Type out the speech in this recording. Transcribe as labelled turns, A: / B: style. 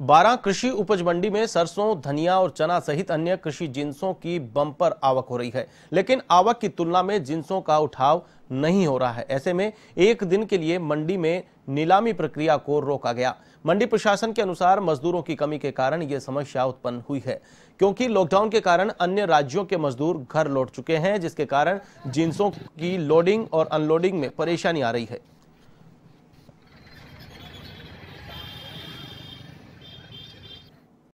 A: बारह कृषि उपज मंडी में सरसों धनिया और चना सहित अन्य कृषि जिन्सों की बंपर आवक हो रही है लेकिन आवक की तुलना में जिन्सों का उठाव नहीं हो रहा है ऐसे में एक दिन के लिए मंडी में नीलामी प्रक्रिया को रोका गया मंडी प्रशासन के अनुसार मजदूरों की कमी के कारण यह समस्या उत्पन्न हुई है क्योंकि लॉकडाउन के कारण अन्य राज्यों के मजदूर घर लौट चुके हैं जिसके कारण जिन्सों की लोडिंग और अनलोडिंग में परेशानी आ रही है